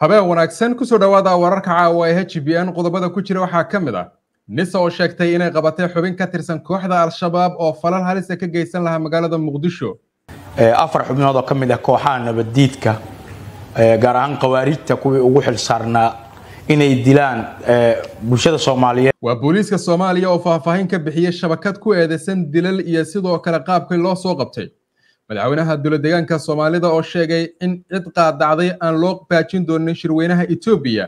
habeen wanaagsan kusoo dhowaada wararka caawa ee h b n qodobada ku jira waxaa ka mid ah nisa oo sheegtay inay qabatay xubin ka tirsan kooxda al-shabaab oo falal halisa ah ka geysan lahaa magaalada muqdisho afar xubnood oo ka mid ah kooxaha nabaddiidka gaar ahaan khawaariijta kuwii ugu xilsaarnaa inay dilaan bulshada soomaaliyeed waa booliiska soomaaliya oo faahfaahin ka bixiyey shabakad ku eedaysan dilal iyo sidoo kale qaabkii loo soo qabtay madaxweynaha dowladdeegaanka soomaalida oo sheegay in cid qaadacday aan loo baajin doonin shirweynaha etoobiya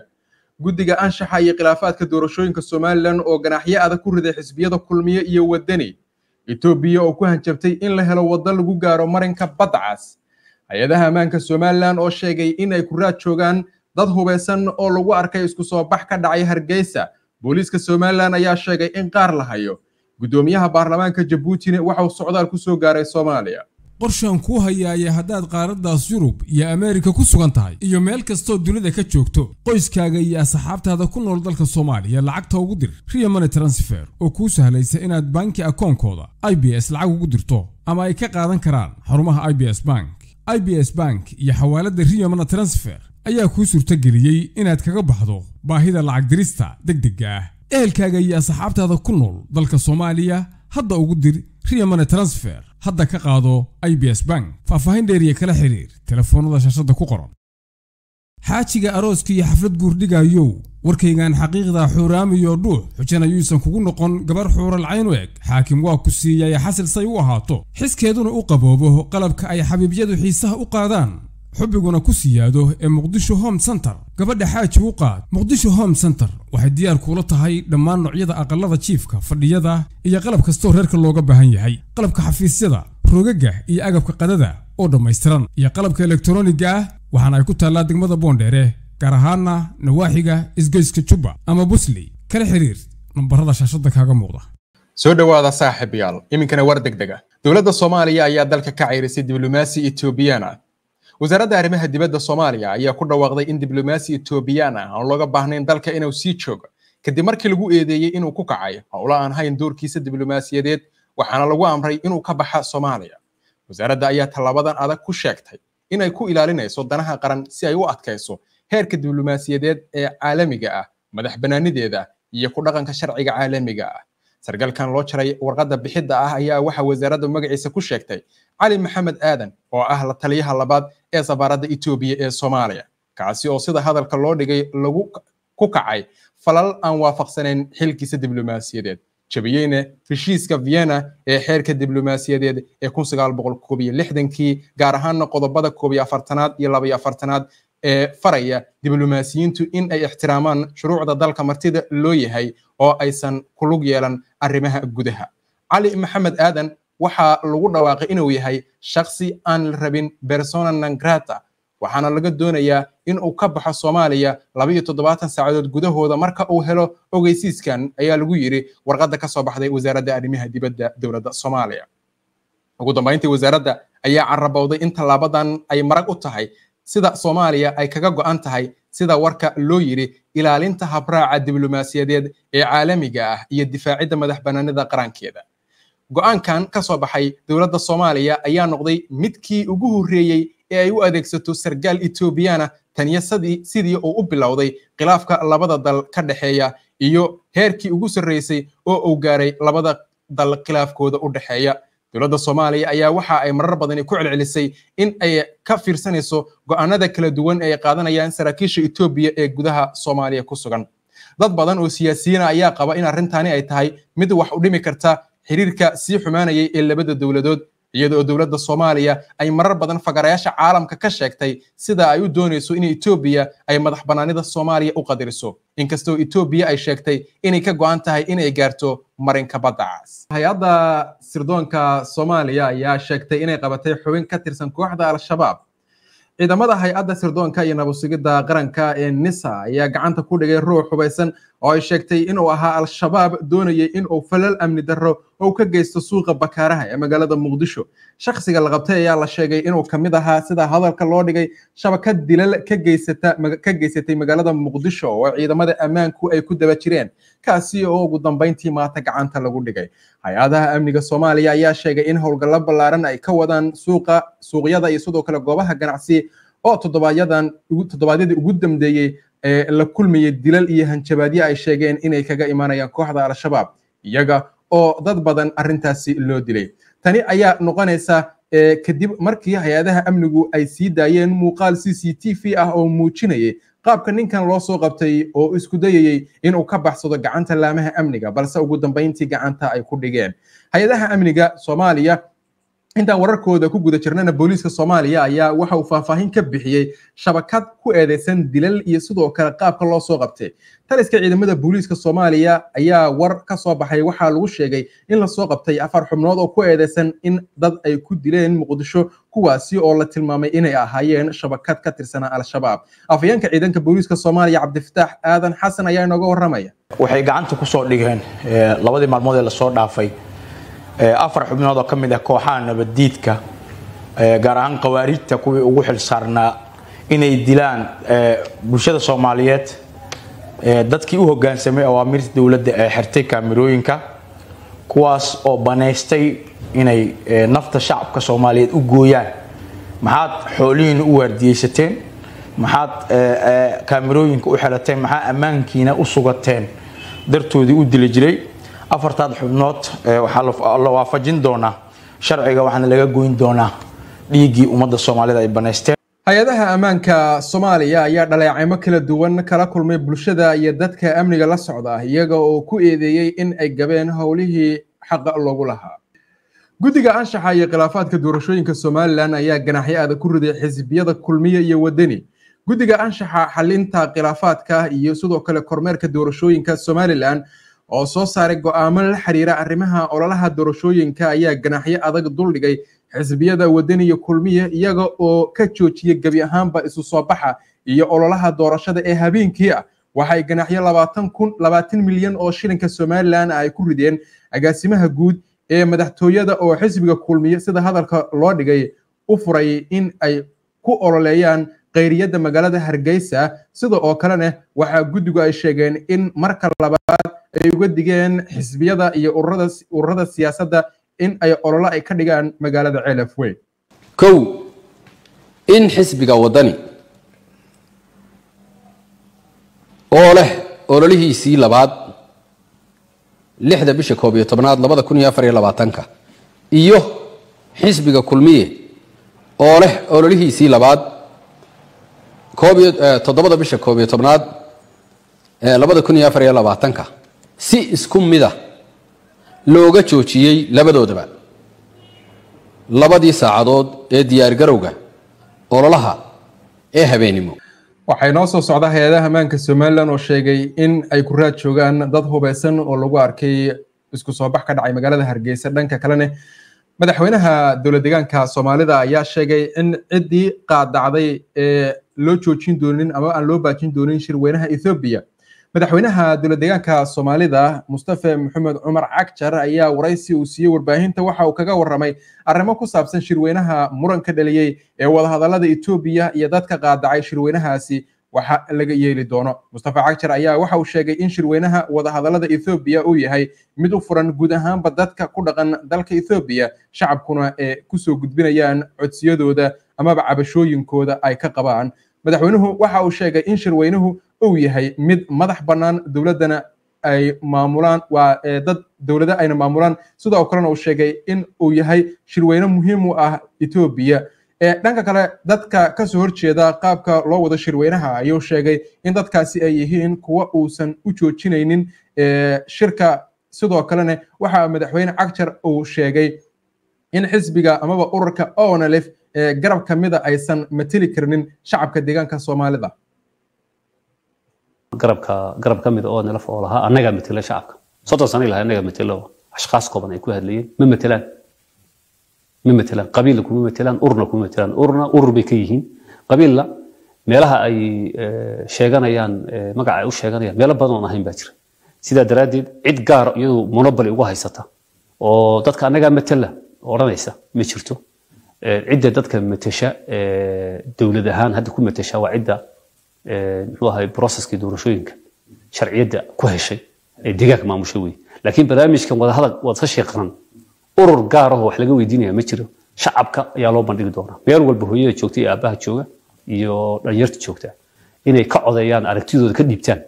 guddiga anshaxa iyo khilaafaadka doorashooyinka somalilan oo ganaxyo adag ku riday xisbiyada kulmiye iyo waddani etoobiya oo ku hanjabtay in la helo waddo lagu gaaro marinka badcas hay-adaha ammaanka somalilan oo sheegay in ay ku raad joogaan dad hubaysan oo lagu arkay isku soo bax ka dhacay hargeysa booliiska somalilan ayaa sheegay in qaar la hayo guddoomiyaha baarlamaanka jabuutina waxauu socdaal ku soo gaaray soomaaliya qorshaan kuu hayaaye haddaad qaaraddaas yurub iyo ameerika ku sugan tahay iyo meel kastoo dunida ka joogto qoyskaaga iyo asxaabtaada ku nool dalka soomaaliya lacagta ugu dir ria money transfer oo kuu sahlaysa inaad banki akoonkooda i b s lacag ugu dirto ama ay ka qaadan karaan xarumaha i b s bank i b s bank iyo xawaaladda ria money transfer ayaa kuu suurtageliyey inaad kaga baxdo baahida lacag dirista deg dega ah ehelkaaga iyo asxaabtaada ku nool dalka soomaaliya hadda ugu dir ria transfer hadda ka qaado i b s bank faahfaahin dheeriya kala xiriir telefoonada shaashadda ku qoran xaajiga arooska iyo xaflad guurdhigaayow warkaygan xaqiiqda xuuraamiyo dhuux xujan ayuusan kugu noqon gabar xuural-cayn eg xaakim waa ku siiyaya xasil say u ahaato xiskeeduna u qaboobo qalabka ay xabiibyadu xiisaha u qaadaan xubbiguna ku siyaado ee muqdisho home center gabadha xaaji u qaad muqdisho home center waxay diyaar kuula tahay dhammaan noocyada aqallada jiifka fadhiyada iyo qalab kastoo reerka looga baahan yahay qalabka xafiisyada rogaga iyo agabka qadada oo dhammaystiran iyo qalabka elektroniga ah waxaana ay ku taallaa degmada boondheere gaar ahaana nawaaxiga isgeyska jubba ama busley kala xiriir nambarada shaashadda kaaga muuqda soo dhowaada saaxiibayaal iminkana war degdeg ah dowladda soomaaliya ayaa dalka ka cayrisay diblomaasi etoobiyaan wasaaradda arrimaha dibadda soomaaliya ayaa ku dhawaaqday in diblomaasi etoobiyaan ah aan looga baahnayn dalka inuu sii joogo kadib markii lagu eedeeyey inuu ku kacay howla aan hayn doorkiisa diblomaasiyadeed waxaana lagu amray inuu ka baxa soomaaliya wasaaradda ayaa tallaabadan adag ku sheegtay inay ku ilaalinayso danaha qaran si ay u adkayso heerka diblomaasiyadeed ee caalamiga ah madax banaanideeda iyo ku dhaqanka sharciga caalamiga ah sargaalkan loo jaray warqadda bixidda ah ayaa waxaa wasaaradda magaciisa ku sheegtay cali maxamed aadan oo ah la taliyaha labaad ee safaaradda etoobiya ee soomaaliya kaasi oo sida hadalka loo dhigay lagu ku kacay falal aan waafaqsanayn xilkiisa diblomaasiyadeed jabiyeyna heshiiska vienna ee xeerka diblomaasiyadeed ee kun sagaal lixdankii gaar ahaana qodobada koob iyo afartanaad iyo laba iyo afartanaad ee faraya diblomaasiyiintu in ay ixtiraamaan shuruucda dalka martida loo yahay oo aysan kulug yeelan arrimaha gudaha cali maxamed aadan waxaa lagu dhawaaqay inuu yahay shaksi aan la rabin bersona nangrata waxaana laga doonayaa in uu ka baxo soomaaliya labayo toddobaatan saacadood gudahooda marka uu helo ogeysiiskan ayaa lagu yidhi warqadda ka soo baxday wasaaradda arrimaha dibadda dowladda soomaaliya ugu dambeyntii wasaaradda ayaa carabowday in tallaabadan ay marag u tahay sida soomaaliya ay kaga go'an tahay sida warka loo yidhi ilaalinta habraaca diblomaasiyadeed ee caalamiga ah iyo difaacidda madax bannaanida qarankeeda go'aankan ka soo baxay dowladda soomaaliya ayaa noqday midkii ugu horreeyey ee ay u adeegsato sarkaal etoobiyaana taniyo sidii uu u bilowday khilaafka labada dal ka dhexeeya iyo heerkii ugu sarreysay oo uu gaaray labada dal khilaafkooda u dhexeeya dowladda soomaaliya ayaa waxa ay marar badani ku celcelisay in ay ka fiirsanayso go'aanada kala duwan ee ay qaadanayaan saraakiisha etoobiya ee gudaha soomaaliya ku sugan dad badan oo siyaasiyiina ayaa qaba in arrintaani ay tahay mid wax u dhimi karta xiriirka sii xumaanayay ee labada dowladood iyadoo dowladda soomaaliya ay marar badan fagarayaasha caalamka ka sheegtay sida ay u doonayso in etoobiya ay madax bannaanida soomaaliya u qadariso inkastoo etoobiya ay sheegtay inay ka go'an tahay inay gaarto marinka badda hay-adda sirdoonka soomaaliya ayaa sheegtay inay qabatay xubin ka tirsan kooxda al-shabaab ciidamada hay-adda sirdoonka iyo nabadsugidda qaranka ee nisa ayaa gacanta ku dhigay ruux xubaysan oo ay sheegtay inuu ahaa al-shabaab doonayay inuu falal amni darro ou ka geysto suuqa bakaaraha ee magaalada muqdisho shakhsiga la qabtay ayaa la sheegay inuu ka mid ahaa sida hadalka loo dhigay shabakad dilal ka geysatay magaalada muqdisho oo ciidamada ammaanku ay ku daba jireen kaasi oo ugu dambayntii maata gacanta lagu dhigay hay-adaha amniga soomaaliya ayaa sheegay in howlgallo ballaaran ay ka wadaan suuqa suuqyada iyo sidoo kale goobaha ganacsi oo toddobaadyadii ugu dambeeyey ee la kulmayay dilal iyo hanjabaadyo ay sheegeen inay kaga imaanayaan kooxda al-shabaab iyaga oo dad badan arintaasi loo dilay tani ayaa noqonaysa kadib markii hay-adaha amnigu ay sii daayeen muuqaal c c t v ah oo muujinayay qaabka ninkan loo soo qabtay oo isku dayayey inuu ka baxsado gacanta laamaha amniga balse ugu dambayntii gacanta ay ku dhigeen hay-adaha amniga soomaaliya intaan wararkooda ku guda jirnana booliiska soomaaliya ayaa waxa uu faahfaahin ka bixiyey shabakad ku eedeysan dilal iyo sidoo kale qaabka loo soo qabtay taliska ciidamada booliiska soomaaliya ayaa war ka soo baxay waxaa lagu sheegay in lasoo qabtay afar xubnood oo ku eedeysan in dad ay ku dileen muqdisho kuwaasi oo la tilmaamay inay ahaayeen shabakad ka tirsana al-shabaab afhayeenka ciidanka booliiska soomaaliya cabdifataax aadan xasan ayaa inooga waramaya waxay gacanta kusoo dhigeen labadii maalmood ee lasoo dhaafay Eh, afar xubnood oo ka mid ah kooxaha nabaddiidka eh, gaar ahaan khawaarijta kuwii ugu xilsaarnaa inay dilaan eh, bulshada soomaaliyeed dadkii u hoggaansamay awaamiirta dowladda ee xirtay kaamirooyinka kuwaas oo banaystay inay nafta shacabka soomaaliyeed u gooyaan maxaad xoolihiina u waardiyeysateen maxaad kaamirooyinka u xelateen maxaa ammaankiina u sugateen dartoodii u dili jiray afartaad xubnood ee eh, waxaa la waafajin doonaa sharciga waxaana laga goyn doonaa dhiiggii ummadda soomaalida ay banaysteen hay-adaha ammaanka soomaaliya ayaa dhaleecimo kala duwan kala kulmay bulshada iyo dadka amniga la socda iyaga oo ku eedeeyey in ay gabeen howlihii xaqa loogu lahaa guddiga anshaxa iyo khilaafaadka doorashooyinka somalilan ayaa ganaxyo adag ku riday xisbiyada kulmiya iyo wadani guddiga anshaxa xalinta khilaafaadka iyo sidoo kale kormeerka doorashooyinka somalilan oo soo saaray go'aamo la xiriira arrimaha ololaha doorashooyinka ayaa ganaaxyo adag duldhigay xisbiyada wadani kulmiya iyaga oo ka joojiyey gebi ahaanba isu soo baxa iyo ololaha doorashada ee habeenkii ah waxay ganaaxyo labaatan kun labaatan milyan oo shilinka somalilan ay ku rideen agaasimaha guud ee madaxtooyada oo xisbiga kulmiya sida hadalka loo dhigay u furay in ay ku ololeeyaan qeyriyada magaalada hargeysa sida oo kalena waxaa guddigu ay sheegeen in marka labaad ay uga digeen xisbiyada iyo ururada siyaasadda in ay ololo ay ka dhigaan magaalada ceelafwey kow in xisbiga waddani oo leh ololihiisii labaad lixda bisha koob iyo tobnaad labada kun iyo afar iyo labaatanka iyo xisbiga kulmiye oo leh ololihiisii labaad koob iyo eh, toddobada bisha koob iyo tobnaad eh, labada kun iyo afar iyo labaatanka si isku mida looga joojiyey labadoodaba labadii saacadood ee diyaargarowga ololaha ee habeenimo waxay noo soo socdaa hay-adaha ammaanka somalilan oo sheegay in ay ku raad joogaan dad hubeysan oo lagu arkay isku soo bax ka dhacay magaalada hargeysa dhanka kalene madaxweynaha dowlad deegaanka soomaalida ayaa sheegay in ciddii qaadacday ee loo joojin doonin ama aan loo baajin doonin shirweynaha ethoobiya madaxweynaha dowla deegaanka soomaalida mustafe maxamed cumar cagjar ayaa waraysi uu siiyey warbaahinta waxa uu kaga warramay arrimo ku saabsan shirweynaha muranka dhaliyey ee wadahadallada etoobiya iyo dadka qaadacay shirweynahaasi waxa laga yeeli doono mustafe cagjar ayaa waxa uu sheegay in shirweynaha wadahadallada ethoobiya uu yahay mid u furan guud ahaanba dadka ku dhaqan dalka ethoobiya shacabkuna ee kusoo gudbinayaan codsiyadooda amaba cabashooyinkooda ay ka qabaan madaxweynuhu waxa uu sheegay in shirweynuhu uu yahay mid madax bannaan dowladdana ay maamulaan waa dad dowlado ayna maamulaan sidoo kalena uu sheegay in uu yahay shirweyne muhiim u ah etoobiya dhanka kale dadka kasoo horjeeda qaabka loo wado shirweynaha ayuu sheegay in dadkaasi ay yihiin kuwa uusan u joojinaynin shirka sidoo kalena waxaa madaxweyne cagjar uu sheegay in xisbiga amaba ururka onalef garab ka mida aysan mateli karnin shacabka deegaanka soomaalida garabka garab ka mid oo nilaf oo annagaa matela shacabka soddon sana ilaha annagaa matelo ashkaas kooban ay ku hadlayeen ma matelaan ma matelaan qabiilla kuma matelaan urna kuma matelaan urna urur bay ka yihiin qabiilla meelaha ay eh, sheeganayaan eh, magaca ay u sheeganayaan meelo badan ahayn baa jira sidaa daraaddeed cid gaar iyadu monoboli ugu haysata oo dadka annagaa matela odhanaysa ma jirto eh, cidda dadka matesha dowlad ahaan hadda ku matesha waa cidda muxuu ahay broceskii doorashooyinka sharciyadda ku heshay ee maamusha wey laakiin barnaamijkan wadahadal wadasa sheeqran urur gaar ahoo wax laga weydiinaya ma jiro shacabka ayaa loo bandhigi doonaa meel walba hooyada joogta iyo aabbaha jooga iyo dhalinyarta joogta inay ka codeeyaan aragtidooda ka dhiibtaan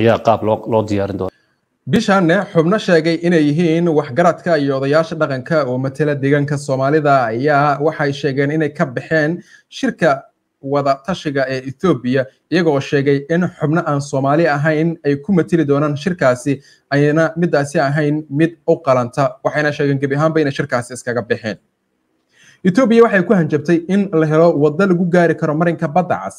ayaa qaab loo diyaarin doonaa bishanne xubno sheegay inay yihiin waxgaradka iyo odayaasha dhaqanka oo matala deegaanka soomaalida ayaa waxay sheegeen inay ka baxeen shirka wada tashiga ee ethoobiya iyagoo sheegay in xubno aan soomaali ahayn ay ku matili doonaan shirkaasi ayna midaasi ahayn mid u qalanta waxayna sheegeen gebi ahaanba inay shirkaasi iskaga bixeen ethoobiya waxay ku hanjabtay in la helo waddo lagu gaari karo marinka badda cas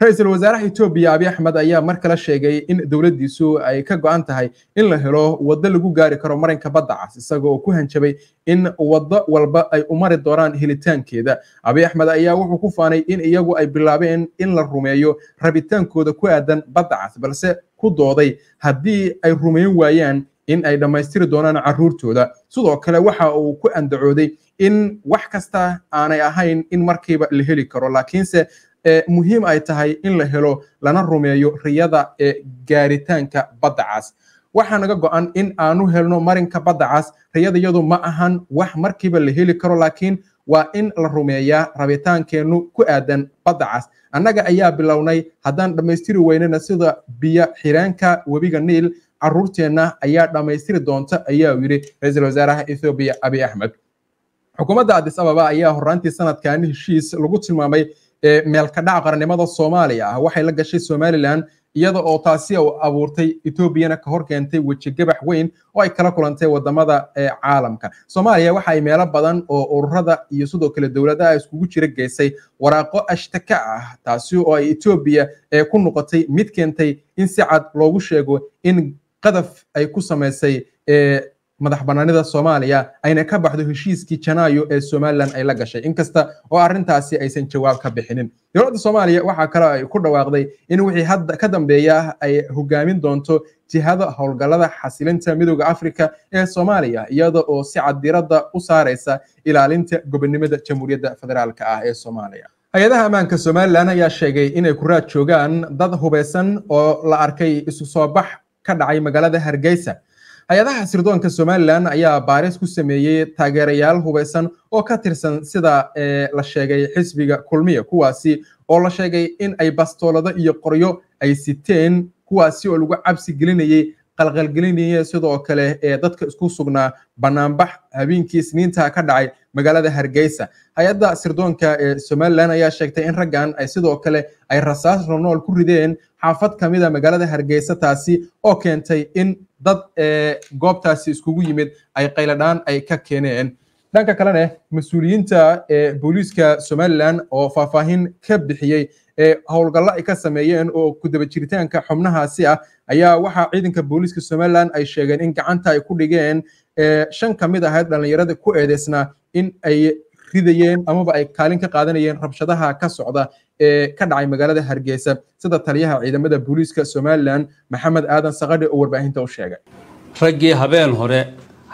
ra-iisul wasaaraha etoobiya abiy axmed ayaa mar kale sheegay in dowladdiisu ay ka go-an tahay in la helo waddo lagu gaari karo marinka badda cas oo ku hanjabay in waddo walba ay u mari doonaan helitaankeeda abiy axmed ayaa wuxuu ku faanay in iyagu ay bilaabeen in la rumeeyo rabitaankooda ku aadan badda cas balse ku dooday haddii ay rumayn waayaan in ay dhammaystiri doonaan caruurtooda sidoo kale waxa uu ku andacooday in wax kasta aanay ahayn in markiiba la heli karo laakiinse ee muhiim ay tahay in la helo lana rumeeyo riyada ee gaaritaanka baddacaas waxaa naga go'an in aanu helno marinka baddacaas riyadayadu ma ahan wax markiiba la heli karo laakiin waa in la rumeeyaa rabitaankeennu ku aadan baddacaas annaga ayaa bilownay haddaan dhammaystiri weynana sida biyo xireenka webiga niil caruurteenna ayaa dhammaystiri doonta ayaa yidhi ra-iisul wasaaraha ethoobiya abi axmed xukuumadda adis ababa ayaa horraantii sanadkan heshiis lagu tilmaamay meelkadhaca qarannimada soomaaliya ah waxay la gashay somalilan iyada oo taasi u abuurtay etoobiyana ka hor keentay wejigabax weyn oo ay kala kulantay wadamada caalamka soomaaliya waxa ay meelo badan oo ururada iyo sidoo kale dowladaha iskugu jira geysay waraaqo ashtaka ah taasi oo ay etoobiya ku noqotay mid keentay in si cad loogu sheego in qadaf ay ku samaysay madax banaanida soomaaliya ayna ka baxdo heshiiskii janaayo ee somalilan ay la gashay inkasta oo arintaasi aysan jawaab ka bixinin dowladda soomaaliya waxaa kale ay ku dhawaaqday in wixii hadda ka dambeeya ay hogaamin doonto jihada howlgallada xasilinta midooda afrika ee soomaaliya iyada oo si cadiradda u saaraysa ilaalinta gobonimada jamhuuriyadda federaalka ah ee soomaaliya hay-adaha ammaanka somalilan ayaa sheegay inay ku raad joogaan dad hubaysan oo la arkay isu soo bax ka dhacay magaalada hargeysa hay-adaha sirdoonka somalilan ayaa baaris ku sameeyey taageerayaal hubaysan oo ka tirsan sida eh, la sheegay xisbiga kulmiya kuwaasi oo la sheegay in ay bastoolado iyo qoryo ay siteen kuwaasi oo lagu cabsi gelinayay qalqalgelinaya sidoo kale ee eh, dadka isku sugnaa banaanbax habeenkii isniinta ka dhacay magaalada hargeysa hay-adda sirdoonka ee eh, somalilan ayaa sheegtay in raggan ay sidoo kale ay rasaas ranool ku rideen xaafad ka mid a ah magaalada hargeysa taasi oo keentay in dad eh, goobtaasi iskugu yimid ay qayladhaan ay ka keeneen dhanka kalene mas-uuliyiinta ee eh, booliiska somalilan oo faahfaahin ka bixiyey ee eh, howlgallo ay ka sameeyeen oo kudaba jiritaanka xubnahaasi ah ayaa waxaa ciidanka booliiska somalilan ay sheegeen in gacanta ay ku dhigeen shan ka mid ahayd dhallinyarada ku eedeysnaa in ay ridayeen amaba ay kaalin ka qaadanayeen rabshadaha ka socda ee ka dhacay magaalada hargeysa sida taliyaha ciidamada booliiska somalilan maxamed aadan sakadhi oo warbaahinta u sheegay raggii habeen hore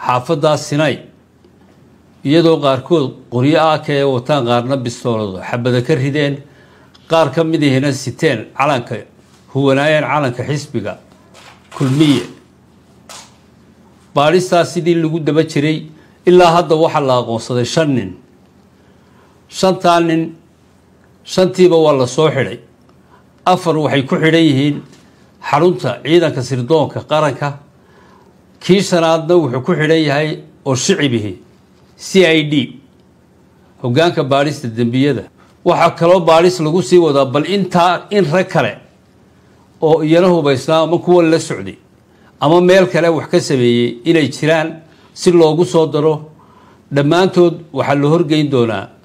xaafaddaa sinay iyadoo qaarkood qoryo aaka wataan qaarna bistoolado xabada ka rideen qaar ka mid ihina siteen calanka huwanaayeen calanka xisbiga kulmiye baadhistaa sidii lagu daba jiray ilaa hadda waxaa la aqoonsaday shan nin shantaa nin shantiiba waa la soo xidhay afar waxay ku xidhan yihiin xarunta ciidanka sirdoonka qaranka kii shanaadna wuxuu ku xidhan yahay oo shicibihi c i d hoggaanka baadhista dembiyada waxaa kaloo baadhis lagu sii wadaa bal intaa in rag kale oo iyana hubaysnaa ama kuwa la socday ama meel kale wax ka sameeyey inay jiraan si loogu soo daro dhammaantood waxaa la horgeyn doonaa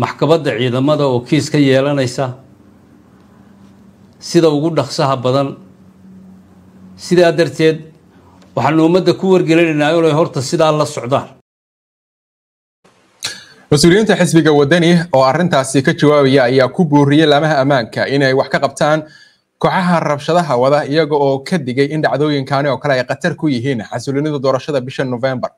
maxkamadda ciidamada oo kiis ka yeelanaysa sida ugu dhaqsaha badan sidaa darteed waxaanu ummadda ku wargelinaynaa inay horta sidaa la socdaan mas-uuliyiinta xisbiga wadani oo arrintaasi ka jawaabaya ayaa ku booriyey laamaha ammaanka inay wax ka qabtaan kooxaha rabshadaha wada iyaga oo ka digay in dhacdooyinkani oo kale ay khatar ku yihiin xasulinida doorashada bisha novembar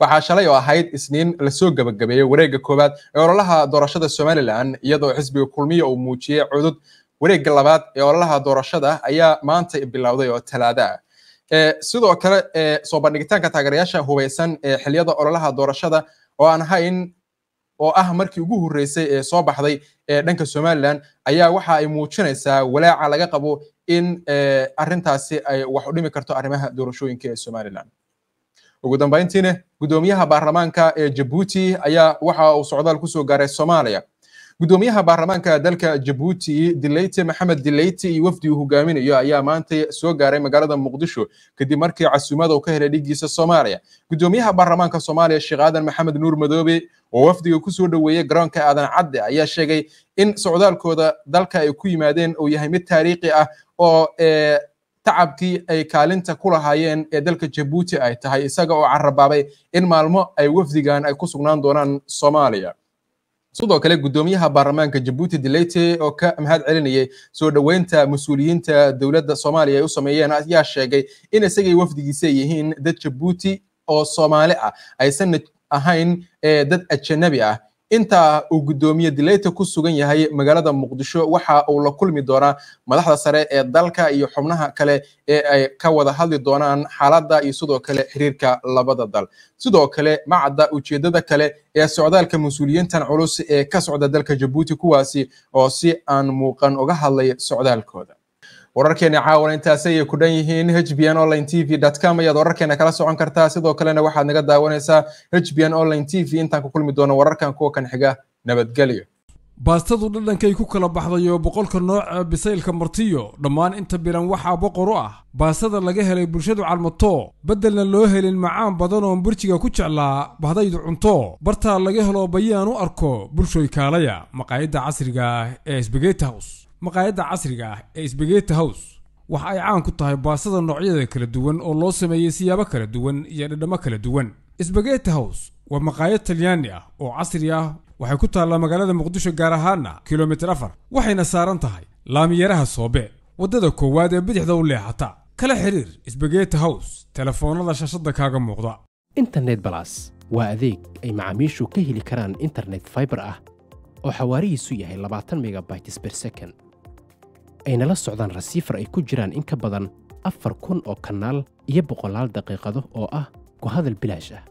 waxaa shalay oo ahayd isniin lasoo gebagabeeyey wareegga koowaad ee ololaha doorashada somalilan iyadoo xisbiga kulmiya uu muujiyey cudud wareega labaad ee ololaha doorashada ayaa maanta bilowday oo talaada ah sidoo kale soo bandhigitaanka taageerayaasha hubaysan ee xiliyada ololaha doorashada oo aan ahayn oo ah markii ugu horreysay ee soo baxday ee dhanka somalilan ayaa waxa ay muujinaysaa walaaca laga qabo in arrintaasi ay wax u dhimi karto arrimaha doorashooyinka ee somalilan ugu dambayntiina gudoomiyaha baarlamaanka ee jabuuti ayaa waxa uu socdaal kusoo gaaray soomaaliya gudoomiyaha baarlamaanka dalka jabuuti dileyte maxamed dileyte iyo wafdi uu hogaaminayo ayaa maanta soo gaaray magaalada muqdisho kadib markii casuumada uu ka helay dhiggiisa soomaaliya gudoomiyaha baarlamaanka soomaaliya sheekh aadan maxamed nuur madoobe oo wafdiga kusoo dhoweeyey garoonka aadan cadde ayaa sheegay in socdaalkooda dalka ay ku yimaadeen uu yahay mid taariikhi ah oo eh, tacabkii ay kaalinta ku lahaayeen ee dalka jabuuti ay tahay isaga oo carabaabay in maalmo ay wafdigan ay ku sugnaan doonaan soomaaliya sidoo kale guddoomiyaha baarlamaanka jabuuti dileyte oo ka mahad celinayay soo dhoweynta mas-uuliyiinta dowladda soomaaliya ay u sameeyeen ayaa sheegay in isagay wafdigiisa yihiin dad jabuuti oo soomaali ah aysanna ahayn eh, dad ajanabi ah intaa uu guddoomiye dilayta ku sugan yahay magaalada muqdisho waxa uu la kulmi doonaa madaxda sare ee dalka iyo xubnaha kale ee ay ka wada hadli doonaan xaaladda iyo sidoo kale xiriirka labada dal sidoo kale macadda cadda ujeeddada kale ee socdaalka mas-uuliyiintan culus ee ka socda dalka jabuuti kuwaasi oo si aan muuqan uga hadlay socdaalkooda wararkeenna caawana intaasi ayay ku dhan yihiin h b n online t v com ayaad wararkeena kala socon kartaa sidoo kalena waxaad naga daawanaysaa h b n online t v intaan ku kulmi doono wararkan kuwa kan xiga nabadgelyo baastadu dhadhankay ku kala baxday oo boqolka nooc ee bisaylka martiyo dhammaan inta biran waxaa boqor u ah baastada laga helay bulshadu calmato beddelna loo helin macaan badan oon burjiga ku jeclaa bahdaydu cunto bartaa laga helo bayaan u arko bulshoy kaalaya maqaayadda casriga ah ee sbegeti maqaayadda casriga ah ee sbageti house waxa ay caan ku tahay baasada noocyada kala duwan oo loo sameeyey siyaabo kala duwan iyo dhadhamo kala duwan sbageti house waa maqaayad talyaani ah oo casri ah waxay ku taallaa magaalada muqdisho gaar ahaana kilomitir afar waxayna saaran tahay laamiyaraha soobe waddada koowaad ee bidixda u leexata kala xiriir sbageti house telefoonnada shashadda kaaga muuqda internet balas waa adeeg ay macaamiishu ka heli karaan internet fiber ah oo xawaarihiisu yahay labaatan megabytes per second ayna la socdaan rasiifar ay ku jiraan in ka badan afar kun oo kanaal iyo boqolaal daqiiqado oo ah ku hadal bilaash ah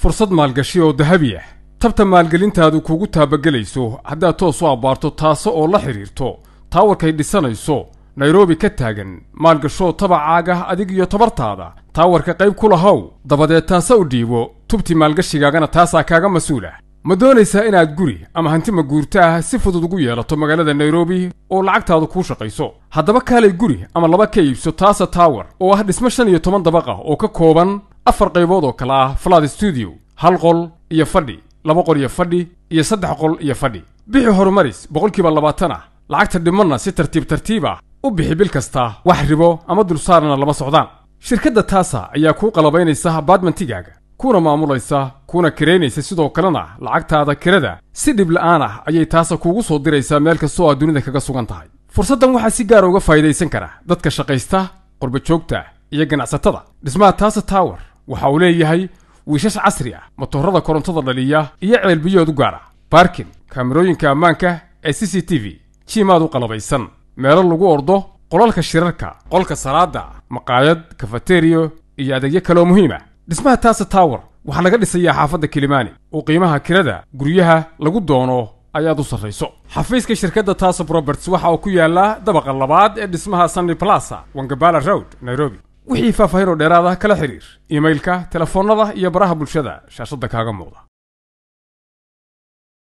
fursad maalgashi oo dahabi ah tabta maalgelintaadu kugu taabagelayso haddaad toos u abbaarto taaso oo la xidhiirto taawarkay dhisanayso nairobi ka taagan maalgashoo tabacaag ah adig iyo tabartaada taawarka qayb ku lahow dabadeed taase u dhiibo tubti maalgashigaagana taasaa kaaga mas-uul ah ma doonaysaa inaad guri ama hantima guurto ah si fudud ugu yeelato magaalada nairobi oo lacagtaadu kuu shaqayso haddaba kaalay guri ama laba ka iibso taasa tower oo ah dhismo shan iyo toban dabaqa ah oo ka kooban afar qaybood oo kale ah falaad studio hal qol iyo fadhi laba qol iyo fadhi iyo saddex qol iyo fadhi bixi horumaris boqolkiiba labaatan ah lacagta dhimanna si tartiib tartiib ah u bixi bil kasta wax ribo ama dulsaarna lama socdaan shirkadda taasa ayaa kuu qalabaynaysa badmantigaaga kuna maamulaysa kuna kiraynaysa sidoo kalena lacagtaada kirada si dhib la'aan ah ayay taasa kuugu soo diraysaa meel kastoo aad dunida kaga sugan tahay fursaddan waxaa si gaara ah uga faa'idaysan kara dadka shaqaysta qurbajoogta iyo ganacsatada dhismaha taasa tower waxa uu leeyahay wiishash casri ah matoorada korontada dhaliya iyo ceelbiyood u gaara barkin kaamirooyinka ammaanka ee c c t v jiimaad u qalabaysan meelo lagu ordo qolalka shirarka qolka salaada maqaayad kafateriyo iyo adeegyo kaleoo muhiim ah dhismaha taasa tower waxaa laga dhisayaa xaafadda kilimaani oo qiimaha kirada guryaha lagu doono ayaad u sarrayso xafiiska shirkadda taasab roberts waxa uu ku yaallaa dabaqa labaad ee dhismaha sunny blasa wangabala road nairobi wixii faahfaahin oo dheeraad ah kala xidhiir emailka telefoonnada iyo baraha bulshada shaashadda kaaga muuqda